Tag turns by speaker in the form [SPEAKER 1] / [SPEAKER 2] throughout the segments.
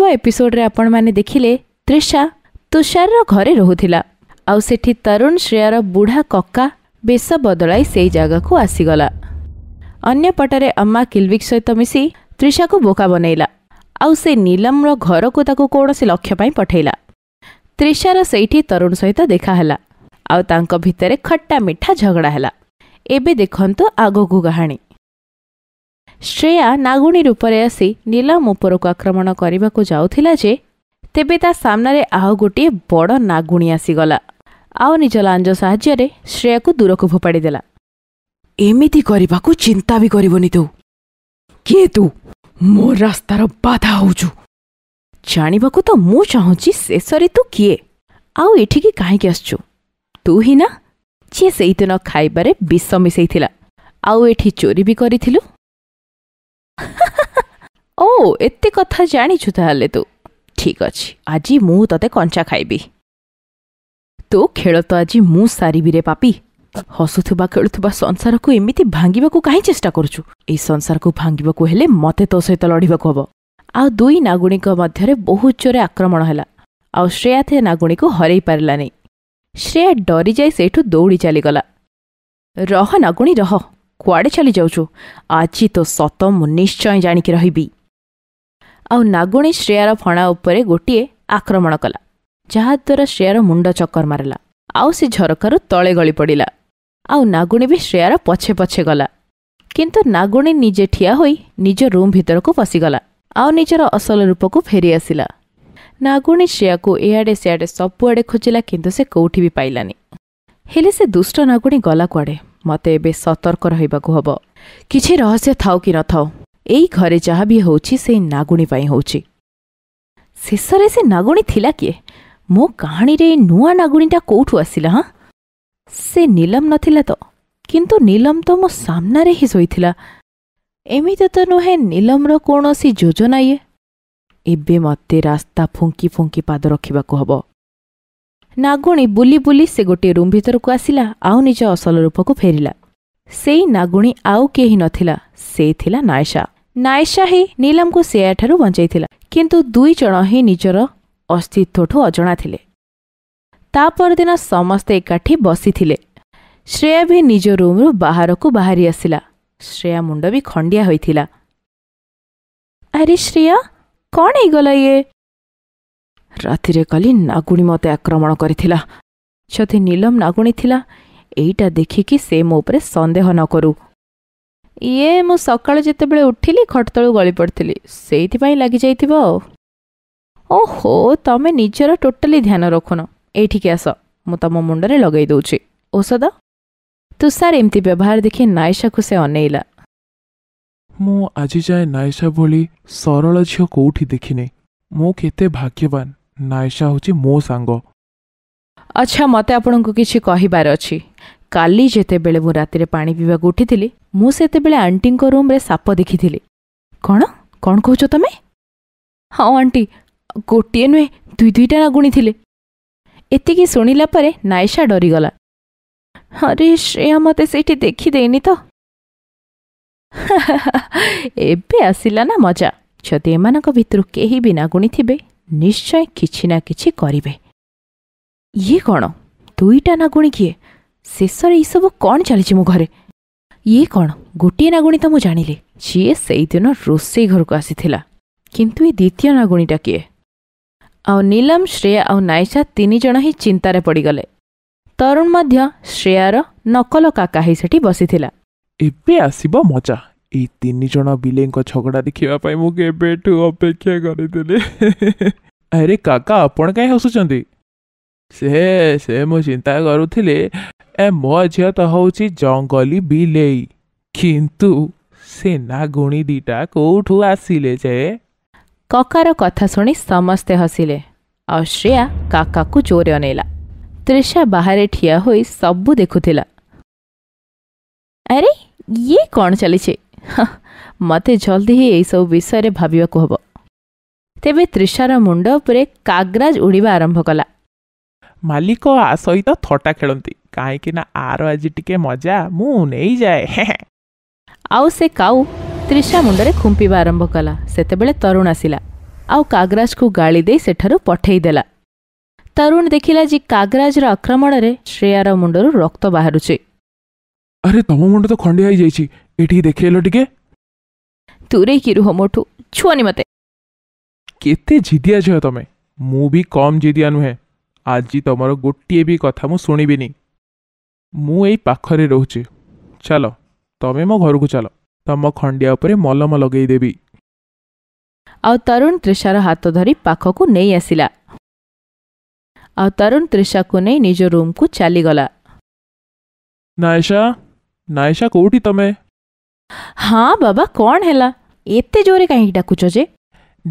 [SPEAKER 1] ପୂର୍ବ ଏପିସୋଡ଼ରେ ଆପଣମାନେ ଦେଖିଲେ ତ୍ରିଷା ତୁଷାରର ଘରେ ରହୁଥିଲା ଆଉ ସେଠି ତରୁଣ ଶ୍ରେୟାର ବୁଢ଼ା କକା ବେଶ ବଦଳାଇ ସେଇ ଜାଗାକୁ ଆସିଗଲା ଅନ୍ୟପଟରେ ଅମ୍ମା କିଲ୍ବିକ୍ ସହିତ ମିଶି ତ୍ରିଷାକୁ ବୋକା ବନେଇଲା ଆଉ ସେ ନୀଲମର ଘରକୁ ତାକୁ କୌଣସି ଲକ୍ଷ୍ୟ ପାଇଁ ପଠେଇଲା ତ୍ରିଷାର ସେଇଠି ତରୁଣ ସହିତ ଦେଖା ହେଲା ଆଉ ତାଙ୍କ ଭିତରେ ଖଟା ମିଠା ଝଗଡ଼ା ହେଲା ଏବେ ଦେଖନ୍ତୁ ଆଗକୁ କାହାଣୀ ଶ୍ରେୟା ନାଗୁଣୀ ରୂପରେ ଆସି ନିଲାମ ଉପରକୁ ଆକ୍ରମଣ କରିବାକୁ ଯାଉଥିଲା ଯେ ତେବେ ତା ସାମ୍ନାରେ ଆଉ ଗୋଟିଏ ବଡ଼ ନାଗୁଣୀ ଆସିଗଲା ଆଉ ନିଜ ଲାଞ୍ଜ ସାହାଯ୍ୟରେ ଶ୍ରେୟାକୁ ଦୂରକୁ ଫୋପାଡ଼ି ଦେଲା ଏମିତି କରିବାକୁ ଚିନ୍ତା ବି କରିବନି ତୁ କିଏ ତୁ ମୋ ରାସ୍ତାର ବାଧା ହେଉଛୁ ଜାଣିବାକୁ ତ ମୁଁ ଚାହୁଁଛି ଶେଷରେ ତୁ କିଏ ଆଉ ଏଠିକି କାହିଁକି ଆସୁଛୁ ତୁ ହିଁ ନା ଯିଏ ସେଇଦିନ ଖାଇବାରେ ବିଷ ମିଶେଇଥିଲା ଆଉ ଏଠି ଚୋରି ବି କରିଥିଲୁ ଓ ଏତେ କଥା ଜାଣିଛୁ ତାହେଲେ ତୁ ଠିକ୍ ଅଛି ଆଜି ମୁଁ ତୋତେ କଞ୍ଚା ଖାଇବି ତୋ ଖେଳ ତ ଆଜି ମୁଁ ସାରିବିରେ ପାପି ହସୁଥିବା ଖେଳୁଥିବା ସଂସାରକୁ ଏମିତି ଭାଙ୍ଗିବାକୁ କାହିଁ ଚେଷ୍ଟା କରୁଛୁ ଏଇ ସଂସାରକୁ ଭାଙ୍ଗିବାକୁ ହେଲେ ମୋତେ ତୋ ସହିତ ଲଢ଼ିବାକୁ ହେବ ଆଉ ଦୁଇ ନାଗୁଣୀଙ୍କ ମଧ୍ୟରେ ବହୁତ ଜୋରେ ଆକ୍ରମଣ ହେଲା ଆଉ ଶ୍ରେୟା ତେ ନାଗୁଣୀକୁ ହରେଇ ପାରିଲାନି ଶ୍ରେୟା ଡରିଯାଇ ସେଇଠୁ ଦୌଡ଼ି ଚାଲିଗଲା ରହ ନାଗୁଣୀ ରହ କୁଆଡ଼େ ଚାଲି ଯାଉଛୁ ଆଜି ତୋ ସତ ମୁଁ ନିଶ୍ଚୟ ଜାଣିକି ରହିବି ଆଉ ନାଗୁଣୀ ଶ୍ରେୟାର ଫଣା ଉପରେ ଗୋଟିଏ ଆକ୍ରମଣ କଲା ଯାହାଦ୍ୱାରା ଶ୍ରେୟାର ମୁଣ୍ଡ ଚକର ମାରିଲା ଆଉ ସେ ଝରକାରୁ ତଳେ ଗଳି ପଡ଼ିଲା ଆଉ ନାଗୁଣୀ ବି ଶ୍ରେୟାର ପଛେ ପଛେ ଗଲା କିନ୍ତୁ ନାଗୁଣୀ ନିଜେ ଠିଆ ହୋଇ ନିଜ ରୁମ୍ ଭିତରକୁ ପଶିଗଲା ଆଉ ନିଜର ଅସଲ ରୂପକୁ ଫେରିଆସିଲା ନାଗୁଣୀ ଶ୍ରେୟାକୁ ଏଆଡ଼େ ସେଆଡ଼େ ସବୁଆଡ଼େ ଖୋଜିଲା କିନ୍ତୁ ସେ କେଉଁଠି ବି ପାଇଲାନି ହେଲେ ସେ ଦୁଷ୍ଟ ନାଗୁଣୀ ଗଲା କୁଆଡ଼େ ମୋତେ ଏବେ ସତର୍କ ରହିବାକୁ ହେବ କିଛି ରହସ୍ୟ ଥାଉ କି ନଥାଉ ଏଇ ଘରେ ଯାହା ବି ହେଉଛି ସେଇ ନାଗୁଣୀ ପାଇଁ ହେଉଛି ଶେଷରେ ସେ ନାଗୁଣୀ ଥିଲା କିଏ ମୋ କାହାଣୀରେ ଏ ନୂଆ ନାଗୁଣୀଟା କୋଉଠୁ ଆସିଲା ହଁ ସେ ନିଲମ ନଥିଲା ତ କିନ୍ତୁ ନିଲମ ତ ମୋ ସାମ୍ନାରେ ହିଁ ଶୋଇଥିଲା ଏମିତି ତ ନୁହେଁ ନିଲମର କୌଣସି ଯୋଜନା ଇଏ ଏବେ ମୋତେ ରାସ୍ତା ଫୁଙ୍କି ଫୁଙ୍କି ପାଦ ରଖିବାକୁ ହେବ ନାଗୁଣୀ ବୁଲି ବୁଲି ସେ ଗୋଟିଏ ରୁମ୍ ଭିତରକୁ ଆସିଲା ଆଉ ନିଜ ଅସଲ ରୂପକୁ ଫେରିଲା ସେଇ ନାଗୁଣୀ ଆଉ କେହି ନଥିଲା ସେ ଥିଲା ନାଏସା ନାଏସା ହିଁ ନୀଲମ୍ଙ୍କୁ ସେୟାଠାରୁ ବଞ୍ଚାଇଥିଲା କିନ୍ତୁ ଦୁଇ ଜଣ ହିଁ ନିଜର ଅସ୍ତିତ୍ୱଠୁ ଅଜଣା ଥିଲେ ତା ପରଦିନ ସମସ୍ତେ ଏକାଠି ବସିଥିଲେ ଶ୍ରେୟା ବି ନିଜ ରୁମ୍ରୁ ବାହାରକୁ ବାହାରି ଆସିଲା ଶ୍ରେୟା ମୁଣ୍ଡ ବି ଖଣ୍ଡିଆ ହୋଇଥିଲା ଆରେ ଶ୍ରେୟା କ'ଣ ହେଇଗଲା ଇଏ ରାତିରେ କାଲି ନାଗୁଣୀ ମୋତେ ଆକ୍ରମଣ କରିଥିଲା ଯଦି ନୀଲମ ନାଗୁଣୀ ଥିଲା ଏଇଟା ଦେଖିକି ସେ ମୋ ଉପରେ ସନ୍ଦେହ ନ କରୁ ଇଏ ମୁଁ ସକାଳୁ ଯେତେବେଳେ ଉଠିଲି ଖଟ ତଳୁ ଗଳି ପଡ଼ିଥିଲି ସେଇଥିପାଇଁ ଲାଗିଯାଇଥିବ ଆଉ ଓହୋ ତମେ ନିଜର ଟୋଟାଲି ଧ୍ୟାନ ରଖୁନ ଏଇଠିକି ଆସ ମୁଁ ତମ ମୁଣ୍ଡରେ ଲଗାଇ ଦେଉଛି ଔଷଧ ତୁଷାର ଏମିତି ବ୍ୟବହାର ଦେଖି ନାଇଶାକୁ ସେ ଅନେଇଲା
[SPEAKER 2] ମୁଁ ଆଜି ଯାଏ ନାଇଶା ଭଳି ସରଳ ଝିଅ କୋଉଠି ଦେଖିନି ମୁଁ କେତେ ଭାଗ୍ୟବାନ ନାଇଶା ହେଉଛି ମୋ ସାଙ୍ଗ
[SPEAKER 1] ଆଚ୍ଛା ମୋତେ ଆପଣଙ୍କୁ କିଛି କହିବାର ଅଛି କାଲି ଯେତେବେଳେ ମୁଁ ରାତିରେ ପାଣି ପିଇବାକୁ ଉଠିଥିଲି ମୁଁ ସେତେବେଳେ ଆଣ୍ଟିଙ୍କ ରୁମ୍ରେ ସାପ ଦେଖିଥିଲି କ'ଣ କ'ଣ କହୁଛ ତମେ ହଁ ଆଣ୍ଟି ଗୋଟିଏ ନୁହେଁ ଦୁଇ ଦୁଇଟା ନା ଗୁଣିଥିଲେ ଏତିକି ଶୁଣିଲା ପରେ ନାଇଶା ଡରିଗଲା ଆରେ ଶ୍ରେୟା ମୋତେ ସେଇଠି ଦେଖିଦେଇନି ତ ଏବେ ଆସିଲା ନା ମଜା ଯଦି ଏମାନଙ୍କ ଭିତରୁ କେହି ବି ନାଗୁଣି ଥିବେ ନିଶ୍ଚୟ କିଛି ନା କିଛି କରିବେ ଇଏ କ'ଣ ଦୁଇଟା ନାଗୁଣୀ କିଏ ଶେଷରେ ଏଇସବୁ କ'ଣ ଚାଲିଛି ମୋ ଘରେ ଇଏ କ'ଣ ଗୋଟିଏ ନାଗୁଣୀ ତ ମୁଁ ଜାଣିଲି ସିଏ ସେଇଦିନ ରୋଷେଇ ଘରକୁ ଆସିଥିଲା କିନ୍ତୁ ଏ ଦ୍ୱିତୀୟ ନାଗୁଣୀଟା କିଏ ଆଉ ନୀଲମ ଶ୍ରେୟା ଆଉ ନାଇସା ତିନି ଜଣ ହିଁ ଚିନ୍ତାରେ ପଡ଼ିଗଲେ ତରୁଣ ମଧ୍ୟ ଶ୍ରେୟାର ନକଲ କାକା ହେଇ ସେଠି ବସିଥିଲା
[SPEAKER 2] ଏବେ ଆସିବ ମଜା ଏଇ ତିନି ଜଣ ବିଲେଇଙ୍କ ଝଗଡ଼ା ଦେଖିବା ପାଇଁ ମୁଁ କେବେଠୁ ଅପେକ୍ଷା କରିଥିଲି ଆରେ କାକା ଆପଣ କାହିଁ ହସୁଛନ୍ତି ସେ ସେ ମୁଁ ଚିନ୍ତା କରୁଥିଲି ଏ ମୋ ଝିଅ ତ ହେଉଛି ଜଙ୍ଗଲି ବିଲେଇ କିନ୍ତୁ ସେ ନା ଗୁଣି ଦିଟା କୋଉଠୁ ଆସିଲେ ଯେ
[SPEAKER 1] କକାର କଥା ଶୁଣି ସମସ୍ତେ ହସିଲେ ଆଉ ଶ୍ରେୟା କାକାକୁ ଜୋରେ ଅନେଇଲା ତ୍ରିଷା ବାହାରେ ଠିଆ ହୋଇ ସବୁ ଦେଖୁଥିଲା ଆରେ ଇଏ କ'ଣ ଚାଲିଛି ମୋତେ ଜଲ୍ଦି ହିଁ ଏହିସବୁ ବିଷୟରେ ଭାବିବାକୁ ହେବ ତେବେ ତ୍ରିଷାର ମୁଣ୍ଡ ଉପରେ କାଗ୍ରାଜ ଉଡ଼ିବା ଆରମ୍ଭ କଲା
[SPEAKER 2] ମାଲିକ ଆ ସହିତ ଥଟା ଖେଳନ୍ତି କାହିଁକିନା ଆର ଆଜି ଟିକେ ମଜା ମୁଁ ନେଇଯାଏ
[SPEAKER 1] ଆଉ ସେ କାଉ ତ୍ରିଷା ମୁଣ୍ଡରେ ଖୁମ୍ପିବା ଆରମ୍ଭ କଲା ସେତେବେଳେ ତରୁଣ ଆସିଲା ଆଉ କାଗରାଜକୁ ଗାଳି ଦେଇ ସେଠାରୁ ପଠେଇଦେଲା ତରୁଣ ଦେଖିଲା ଯେ କାଗରାଜର ଆକ୍ରମଣରେ ଶ୍ରେୟାର ମୁଣ୍ଡରୁ ରକ୍ତ ବାହାରୁଛି
[SPEAKER 2] ଆରେ ତମ ମୁଣ୍ଡ ତ ଖଣ୍ଡିଆ ହେଇଯାଇଛି ଏଠିକି ଦେଖେଇଲ ଟିକେ
[SPEAKER 1] ଦୂରେଇକି ରୁହ ମୋଠୁ ଛୁଅନି ମତେ
[SPEAKER 2] କେତେ ଜିଦିଆ ଝିଅ ତମେ ମୁଁ ବି କମ୍ ଜିଦିଆ ନୁହେଁ ଆଜି ତମର ଗୋଟିଏ ବି କଥା ମୁଁ ଶୁଣିବିନି ମୁଁ ଏଇ ପାଖରେ ରହୁଛି ଚାଲ ତମେ ମୋ ଘରକୁ ଚାଲ ତମ ଖଣ୍ଡିଆ ଉପରେ ମଲମ ଲଗେଇଦେବି
[SPEAKER 1] ଆଉ ତରୁଣ ତ୍ରିଷାର ହାତ ଧରି ପାଖକୁ ନେଇ ଆସିଲା ଆଉ ତରୁଣ ତ୍ରିଷାକୁ ନେଇ ନିଜ ରୁମ୍କୁ ଚାଲିଗଲା
[SPEAKER 2] ନାଏଶା ନାଇଶା କୋଉଠି ତମେ
[SPEAKER 1] ହଁ ବାବା କ'ଣ ହେଲା ଏତେ ଜୋରେ କାହିଁକି ଡାକୁଛ ଯେ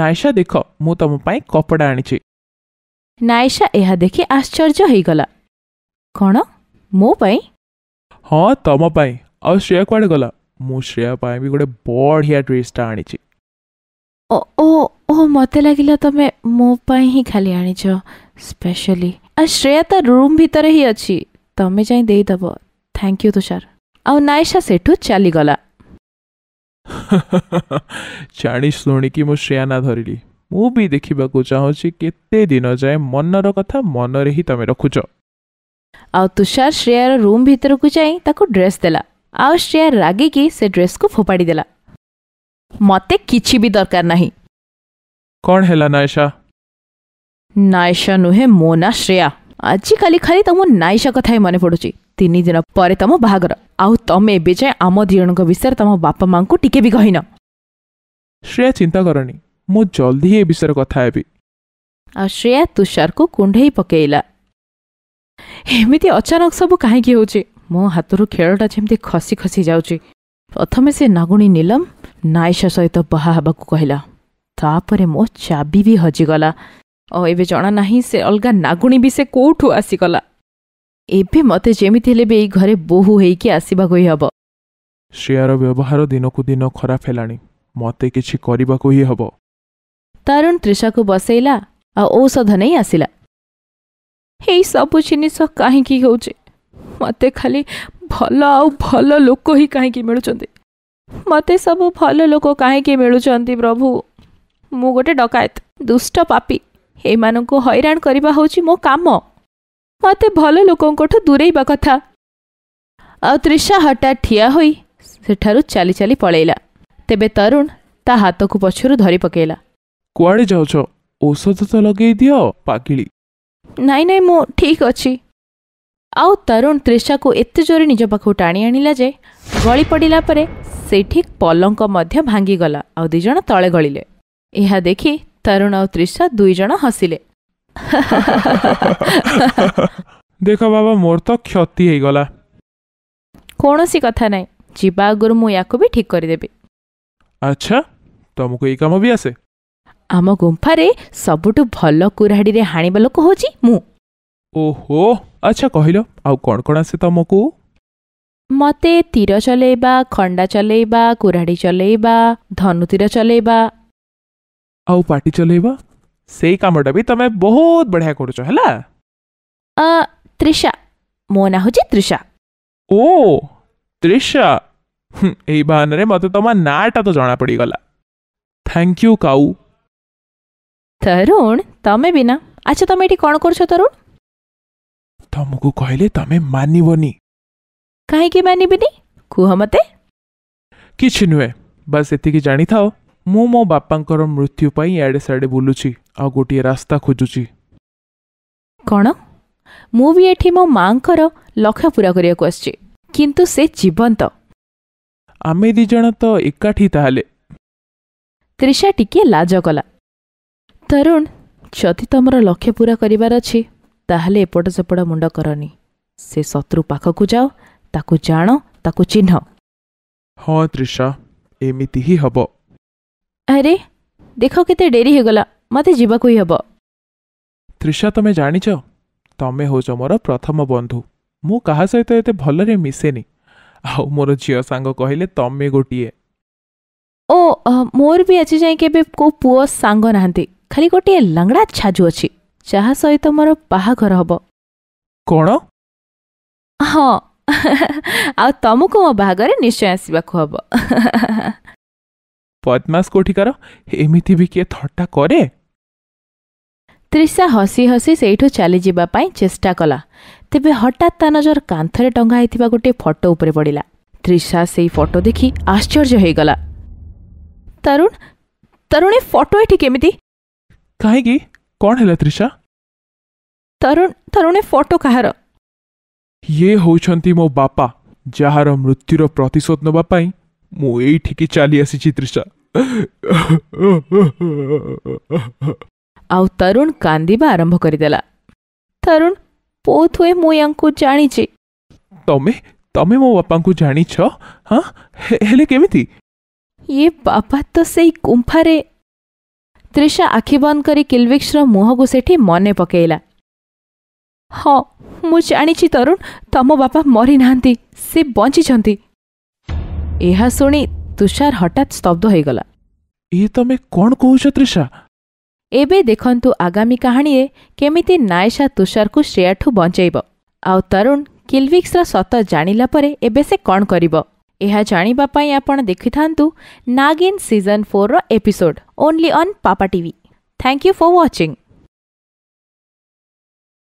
[SPEAKER 2] ନାଇଶା ଦେଖ ମୁଁ ତମ ପାଇଁ କପଡ଼ା ଆଣିଛି
[SPEAKER 1] ନାଇଶା ଏହା ଦେଖି ଆଶ୍ଚର୍ଯ୍ୟ ହେଇଗଲା କ'ଣ ମୋ ପାଇଁ
[SPEAKER 2] ହଁ ତମ ପାଇଁ ଆଉ ଶ୍ରେୟା କୁଆଡ଼େ ଗଲା ମୁଁ ଶ୍ରେୟା ପାଇଁ ବି ଗୋଟେ ବଢ଼ିଆ ଡ୍ରେସ୍ଟା ଆଣିଛି
[SPEAKER 1] ଓ ଓ ମୋତେ ଲାଗିଲା ତମେ ମୋ ପାଇଁ ହିଁ ଖାଲି ଆଣିଛ ସ୍ପେଶାଲି ଆଉ ଶ୍ରେୟା ତା ରୁମ୍ ଭିତରେ ହିଁ ଅଛି ତମେ ଯାଇ ଦେଇଦେବ ଥ୍ୟାଙ୍କ ୟୁ ତୁଷାର ଆଉ ନାଇଶା ସେଠୁ ଚାଲିଗଲା
[SPEAKER 2] ଜାଣି ଶୁଣିକି ମୁଁ ଶ୍ରେୟାନା ଧରିଲି ମୁଁ ବି ଦେଖିବାକୁ ଚାହୁଁଛି କେତେ ଦିନ ଯାଏ ମନର କଥା ମନରେ ହିଁ ତମେ ରଖୁଛ
[SPEAKER 1] ଆଉ ତୁଷାର ଶ୍ରେୟାର ରୁମ୍ ଭିତରକୁ ଯାଇ ତାକୁ ଡ୍ରେସ୍ ଦେଲା ଆଉ ଶ୍ରେୟା ରାଗିକି ସେ ଡ୍ରେସ୍କୁ ଫୋପାଡ଼ି ଦେଲା ମତେ କିଛି ବି ଦରକାର ନାହିଁ
[SPEAKER 2] କ'ଣ ହେଲା ନାଇଶା
[SPEAKER 1] ନାଇଶା ନୁହେଁ ମୋ ନା ଶ୍ରେୟା ଆଜିକାଲି ଖାଲି ତମ ନାଇଶା କଥା ହିଁ ମନେ ପଡ଼ୁଛି ତିନି ଦିନ ପରେ ତମ ବାହାଘର ଆଉ ତମେ ଏବେ ଯାଏ ଆମ ଦୁଇ ଜଣଙ୍କ ବିଷୟରେ ତମ ବାପା ମାଆଙ୍କୁ ଟିକେ ବି କହିନ
[SPEAKER 2] ଶ୍ରେୟା ଚିନ୍ତା କରନି ମୁଁ ଜଲ୍ଦି ଏ ବିଷୟରେ କଥା ହେବି
[SPEAKER 1] ଆଉ ଶ୍ରେୟା ତୁଷାରକୁ କୁଣ୍ଢେଇ ପକେଇଲା ଏମିତି ଅଚାନକ ସବୁ କାହିଁକି ହେଉଛି ମୋ ହାତରୁ ଖେଳଟା ଯେମିତି ଖସି ଖସି ଯାଉଛି ପ୍ରଥମେ ସେ ନାଗୁଣୀ ନୀଲମ ନାଇଶା ସହିତ ବାହା ହେବାକୁ କହିଲା ତାପରେ ମୋ ଚାବି ବି ହଜିଗଲା ଓ ଏବେ ଜଣା ନାହିଁ ସେ ଅଲଗା ନାଗୁଣୀ ବି ସେ କେଉଁଠୁ ଆସିଗଲା ଏବେ ମୋତେ ଯେମିତି ହେଲେ ବି ଏଇ ଘରେ ବୋହୂ ହେଇକି ଆସିବାକୁ ହିଁ ହେବ
[SPEAKER 2] ଶ୍ରେୟାର ବ୍ୟବହାର ଦିନକୁ ଦିନ ଖରାପ ହେଲାଣି ମୋତେ କିଛି କରିବାକୁ ହିଁ ହେବ
[SPEAKER 1] ତାରୁଣ ତ୍ରିଷାକୁ ବସେଇଲା ଆଉ ଔଷଧ ନେଇ ଆସିଲା ଏଇ ସବୁ ଜିନିଷ କାହିଁକି ହେଉଛି ମୋତେ ଖାଲି ଭଲ ଆଉ ଭଲ ଲୋକ ହିଁ କାହିଁକି ମିଳୁଛନ୍ତି ମୋତେ ସବୁ ଭଲ ଲୋକ କାହିଁକି ମିଳୁଛନ୍ତି ପ୍ରଭୁ ମୁଁ ଗୋଟେ ଡକାୟତ ଦୁଷ୍ଟ ପାପି ଏମାନଙ୍କୁ ହଇରାଣ କରିବା ହେଉଛି ମୋ କାମ ମୋତେ ଭଲ ଲୋକଙ୍କଠୁ ଦୂରେଇବା କଥା ଆଉ ତ୍ରିଷା ହଠାତ୍ ଠିଆ ହୋଇ ସେଠାରୁ ଚାଲି ଚାଲି ପଳେଇଲା ତେବେ ତରୁଣ ତା ହାତକୁ ପଛରୁ ଧରି ପକେଇଲା
[SPEAKER 2] କୁଆଡ଼େ ଯାଉଛ ଔଷଧ ତ ଲଗେଇ ଦିଅ ପାକିଳି
[SPEAKER 1] ନାଇଁ ନାଇଁ ମୁଁ ଠିକ୍ ଅଛି ଆଉ ତରୁଣ ତ୍ରିଷାକୁ ଏତେ ଜୋରେ ନିଜ ପାଖକୁ ଟାଣି ଆଣିଲା ଯେ ଗଳି ପଡ଼ିଲା ପରେ ସେଇଠି ପଲଙ୍କ ମଧ୍ୟ ଭାଙ୍ଗିଗଲା ଆଉ ଦୁଇଜଣ ତଳେ ଗଳିଲେ ଏହା ଦେଖି ତରୁଣ ଆଉ ତ୍ରିଷା ଦୁଇଜଣ ହସିଲେ
[SPEAKER 2] ଦେଖ ବାବା ମୋର ତ କ୍ଷତି ହେଇଗଲା
[SPEAKER 1] କୌଣସି କଥା ନାହିଁ ଯିବା ଆଗରୁ ମୁଁ ୟାକୁ ବି ଠିକ କରିଦେବି
[SPEAKER 2] ଆଚ୍ଛା ତମକୁ ଏଇ କାମ ବି ଆସେ
[SPEAKER 1] ଆମ ଗୁମ୍ଫାରେ ସବୁଠୁ ଭଲ କୁରାଢିରେ ହାଣିବା ଲୋକ ହେଉଛି ମୁଁ
[SPEAKER 2] ଓହୋ ଆଚ୍ଛା କହିଲ ଆଉ କ'ଣ କ'ଣ ଆସେ ତମକୁ
[SPEAKER 1] ମତେ ତୀର ଚଲେଇବା ଖଣ୍ଡା ଚଲେଇବା କୁରାଢ଼ି ଚଲେଇବା ଧନୁ ତୀର ଚଲେଇବା
[SPEAKER 2] ଆଉ ପାଟି ଚଲେଇବା ସେଇ କାମଟା ବି ତମେ ବହୁତ ବଢ଼ିଆ କରୁଛ ହେଲା
[SPEAKER 1] ତ୍ରିଷା ମୋ ନାଁ ହେଉଛି ତ୍ରିଷା
[SPEAKER 2] ଓ ତ୍ରିଷା ଏଇ ବାହାନରେ ମୋତେ ତମ ନାଁଟା ତ ଜଣା ପଡ଼ିଗଲା ଥ୍ୟାଙ୍କ ୟୁ କାଉ
[SPEAKER 1] ତରୁଣ ତମେ ବି ନା ଆଚ୍ଛା ତମେ ଏଠି କ'ଣ କରୁଛ ତରୁଣ
[SPEAKER 2] ତମକୁ କହିଲେ ତମେ ମାନିବନି
[SPEAKER 1] କାହିଁକି ମାନିବିନି କୁହ ମୋତେ
[SPEAKER 2] କିଛି ନୁହେଁ ବାସ୍ ଏତିକି ଜାଣିଥାଅ ମୁଁ ମୋ ବାପାଙ୍କର ମୃତ୍ୟୁ ପାଇଁ ଇଆଡ଼େ ସିଆଡ଼େ ବୁଲୁଛି ଆଉ ଗୋଟିଏ ରାସ୍ତା ଖୋଜୁଛି
[SPEAKER 1] କ'ଣ ମୁଁ ବି ଏଠି ମୋ ମାଙ୍କର ଲକ୍ଷ୍ୟ ପୂରା କରିବାକୁ ଆସିଛି କିନ୍ତୁ ସେ ଜୀବନ୍ତ
[SPEAKER 2] ଆମେ ଦୁଇ ଜଣ ତ ଏକାଠି ତାହେଲେ
[SPEAKER 1] ତ୍ରିଷା ଟିକିଏ ଲାଜ କଲା ତରୁଣ ଯଦି ତମର ଲକ୍ଷ୍ୟ ପୂରା କରିବାର ଅଛି ତାହେଲେ ଏପଟ ସେପଟ ମୁଣ୍ଡ କରନି ସେ ଶତ୍ରୁ ପାଖକୁ ଯାଅ ତାକୁ ଜାଣ ତାକୁ ଚିହ୍ନ
[SPEAKER 2] ହଁ ତ୍ରିଷା ଏମିତି ହିଁ ହେବ
[SPEAKER 1] ଆରେ ଦେଖ କେତେ ଡେରି ହେଇଗଲା ମୋତେ ଯିବାକୁ ହିଁ ହେବ
[SPEAKER 2] ତ୍ରିଷା ତମେ ଜାଣିଛ ତମେ ହେଉଛ ମୋର ପ୍ରଥମ ବନ୍ଧୁ ମୁଁ କାହା ସହିତ ଏତେ ଭଲରେ ମିଶେନି ଆଉ ମୋର ଝିଅ ସାଙ୍ଗ କହିଲେ ତମେ ଗୋଟିଏ
[SPEAKER 1] ଓ ମୋର ବି ଆଜି ଯାଏଁ କେବେ କେଉଁ ପୁଅ ସାଙ୍ଗ ନାହାନ୍ତି ଖାଲି ଗୋଟିଏ ଲାଙ୍ଗଡ଼ା ଛାଜୁ ଅଛି ଯାହା ସହିତ ମୋର ବାହାଘର ହେବ କ'ଣ ହଁ ଆଉ ତମକୁ ମୋ ବାହାଘରେ ନିଶ୍ଚୟ ଆସିବାକୁ ହେବ
[SPEAKER 2] ବଦମାସ କୋଠିକାର ଏମିତି ବି କିଏ ଥଟ୍ଟା କରେ
[SPEAKER 1] ତ୍ରିଷା ହସି ହସି ସେଇଠୁ ଚାଲିଯିବା ପାଇଁ ଚେଷ୍ଟା କଲା ତେବେ ହଠାତ୍ ତା ନଜର କାନ୍ଥରେ ଟଙ୍ଗା ହେଇଥିବା ଗୋଟିଏ ଫଟୋ ଉପରେ ପଡ଼ିଲା ତ୍ରିଷା ସେଇ ଫଟୋ ଦେଖି ଆଶ୍ଚର୍ଯ୍ୟ ହେଇଗଲା ତରୁଣ ତରୁଣ ଏ ଫଟୋ ଏଠି କେମିତି
[SPEAKER 2] କାହିଁକି କ'ଣ ହେଲା ତ୍ରିଷା
[SPEAKER 1] ତରୁଣ ତରୁଣ ଏ ଫଟୋ
[SPEAKER 2] କାହାର ଇଏ ହେଉଛନ୍ତି ମୋ ବାପା ଯାହାର ମୃତ୍ୟୁର ପ୍ରତିଶୋଧ ନେବା ପାଇଁ ମୁଁ ଏଇଠିକି ଚାଲି ଆସିଛି ତ୍ରିଷା
[SPEAKER 1] ଆଉ ତରୁଣ କାନ୍ଦିବା ଆରମ୍ଭ କରିଦେଲା ତରୁଣ ବହୁତ ହୁଏ ମୁଁ ୟାଙ୍କୁ ଜାଣିଛି
[SPEAKER 2] ତମେ ତମେ ମୋ ବାପାଙ୍କୁ ଜାଣିଛ ହଁ ହେଲେ କେମିତି
[SPEAKER 1] ଇଏ ବାପା ତ ସେଇ ଗୁମ୍ଫାରେ ତ୍ରିଷା ଆଖି ବନ୍ଦ କରି କିଲଭିକ୍ସର ମୁହଁକୁ ସେଠି ମନେ ପକେଇଲା ହଁ ମୁଁ ଜାଣିଛି ତରୁଣ ତମ ବାପା ମରିନାହାନ୍ତି ସେ ବଞ୍ଚିଛନ୍ତି ଏହା ଶୁଣି ତୁଷାର ହଠାତ୍ ସ୍ତବ୍ଧ ହୋଇଗଲା
[SPEAKER 2] ଏ ତମେ କ'ଣ କହୁଛ ତ୍ରିଷା
[SPEAKER 1] ଏବେ ଦେଖନ୍ତୁ ଆଗାମୀ କାହାଣୀରେ କେମିତି ନାଏସା ତୁଷାରକୁ ଶ୍ରେୟାଠୁ ବଞ୍ଚାଇବ ଆଉ ତରୁଣ କିଲ୍ଭିକ୍ସର ସତ ଜାଣିଲା ପରେ ଏବେ ସେ କ'ଣ କରିବ ଏହା ଜାଣିବା ପାଇଁ ଆପଣ ଦେଖିଥାନ୍ତୁ ନାଗିନ୍ ସିଜନ୍ ଫୋର୍ର episode only on papa TV thank you for watching